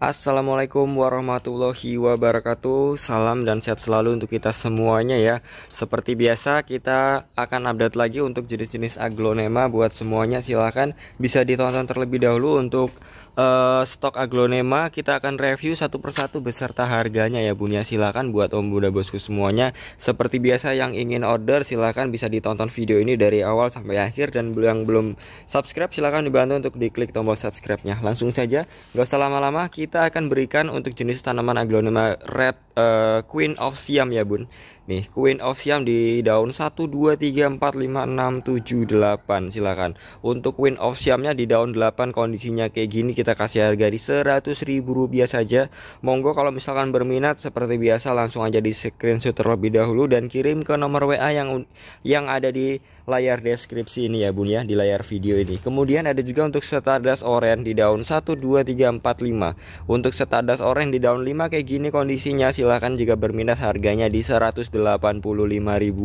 Assalamualaikum warahmatullahi wabarakatuh Salam dan sehat selalu untuk kita semuanya ya Seperti biasa kita akan update lagi untuk jenis-jenis aglonema Buat semuanya silahkan bisa ditonton terlebih dahulu untuk uh, stok aglonema Kita akan review satu persatu beserta harganya ya bun ya. Silahkan buat om bunda bosku semuanya Seperti biasa yang ingin order silahkan bisa ditonton video ini dari awal sampai akhir Dan yang belum subscribe silahkan dibantu untuk diklik tombol subscribe-nya Langsung saja gak usah lama-lama kita kita akan berikan untuk jenis tanaman aglonema red Eh, Queen of Siam ya bun Nih Queen of Siam di daun 1, 2, 3, 4, 5, 6, 7, 8 Silahkan Untuk Queen of Siamnya di daun 8 kondisinya kayak gini Kita kasih harga di 100 ribu rupiah saja Monggo kalau misalkan berminat seperti biasa langsung aja di screenshot terlebih dahulu Dan kirim ke nomor WA yang yang ada di layar deskripsi ini ya bun ya Di layar video ini Kemudian ada juga untuk Stardust Orange di daun 1, 2, 3, 4, 5 Untuk Stardust Orange di daun 5 kayak gini kondisinya Silahkan silahkan jika berminat harganya di 185.000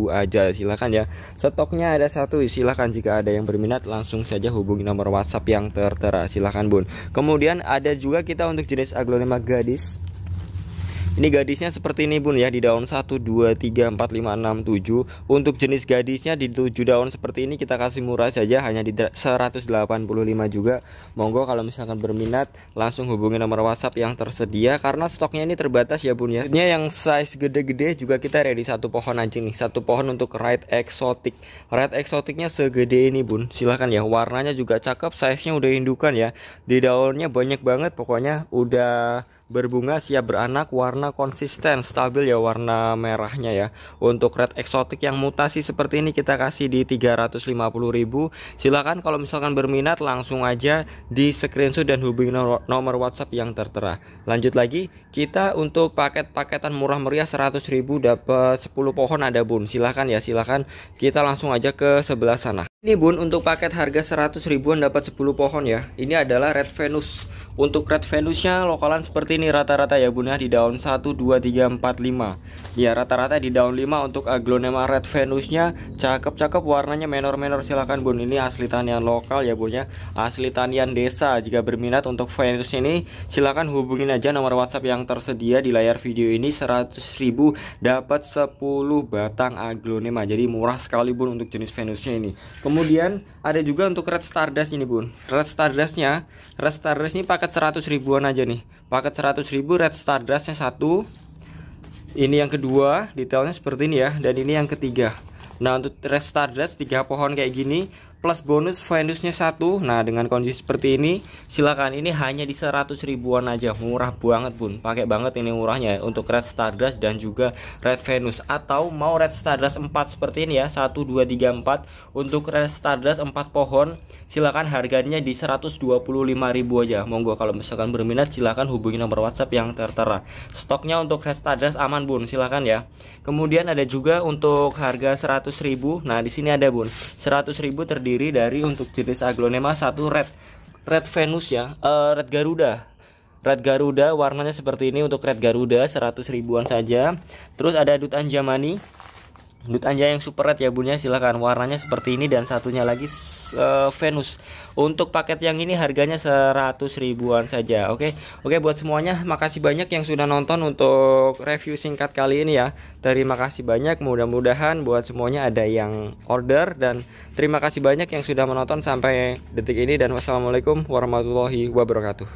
aja silahkan ya stoknya ada satu silahkan jika ada yang berminat langsung saja hubungi nomor WhatsApp yang tertera silahkan bun kemudian ada juga kita untuk jenis aglonema gadis ini gadisnya seperti ini Bun ya di daun 1 2 3 4 5 6 7. Untuk jenis gadisnya di 7 daun seperti ini kita kasih murah saja hanya di 185 juga. Monggo kalau misalkan berminat langsung hubungi nomor WhatsApp yang tersedia karena stoknya ini terbatas ya Bun ya. Ini yang size gede-gede juga kita ready satu pohon aja nih. Satu pohon untuk red exotic. Red exoticnya segede ini Bun. Silahkan ya warnanya juga cakep, size-nya udah indukan ya. Di daunnya banyak banget pokoknya udah berbunga siap beranak warna konsisten stabil ya warna merahnya ya untuk red eksotik yang mutasi seperti ini kita kasih di 350.000 silahkan kalau misalkan berminat langsung aja di screenshot dan hubungi nomor whatsapp yang tertera lanjut lagi kita untuk paket-paketan murah meriah 100.000 dapat 10 pohon ada bun silahkan ya silahkan kita langsung aja ke sebelah sana ini bun untuk paket harga 100 ribuan dapat 10 pohon ya Ini adalah Red Venus Untuk Red Venusnya lokalan seperti ini rata-rata ya bun ya Di daun 1, 2, 3, 4, 5 Ya rata-rata di daun 5 untuk aglonema Red Venusnya Cakep-cakep warnanya menor-menor silahkan bun Ini asli tanian lokal ya bun ya Asli tanian desa Jika berminat untuk Venus ini silahkan hubungin aja nomor WhatsApp yang tersedia di layar video ini 100 ribu dapat 10 batang aglonema Jadi murah sekali bun untuk jenis Venusnya ini Kemudian ada juga untuk Red Stardust ini bun. Red Stardustnya, Red Stardust ini paket 100 ribuan aja nih. Paket 100 ribu Red Stardustnya satu. Ini yang kedua, detailnya seperti ini ya. Dan ini yang ketiga. Nah untuk Red Stardust tiga pohon kayak gini plus bonus Venusnya satu. Nah, dengan kondisi seperti ini, silakan ini hanya di 100 ribuan aja, murah banget, Bun. Pakai banget ini murahnya untuk Red Stardust dan juga Red Venus atau mau Red Stardust 4 seperti ini ya, 1 2 3 4 untuk Red Stardust 4 pohon, silakan harganya di 125 ribu aja. Monggo kalau misalkan berminat silakan hubungi nomor WhatsApp yang tertera. Stoknya untuk Red Stardust aman, Bun. Silakan ya. Kemudian ada juga untuk harga 100 ribu. Nah, di sini ada, Bun. 100 ribu terdiri terdiri dari untuk jenis aglonema satu red red Venus ya, uh, red Garuda. Red Garuda warnanya seperti ini untuk red Garuda 100 ribuan saja. Terus ada Dutan Jamani Dut Anja yang super red ya bunya silahkan warnanya seperti ini dan satunya lagi uh, Venus Untuk paket yang ini harganya 100 ribuan saja oke okay? Oke okay, buat semuanya makasih banyak yang sudah nonton untuk review singkat kali ini ya Terima kasih banyak mudah-mudahan buat semuanya ada yang order Dan terima kasih banyak yang sudah menonton sampai detik ini Dan wassalamualaikum warahmatullahi wabarakatuh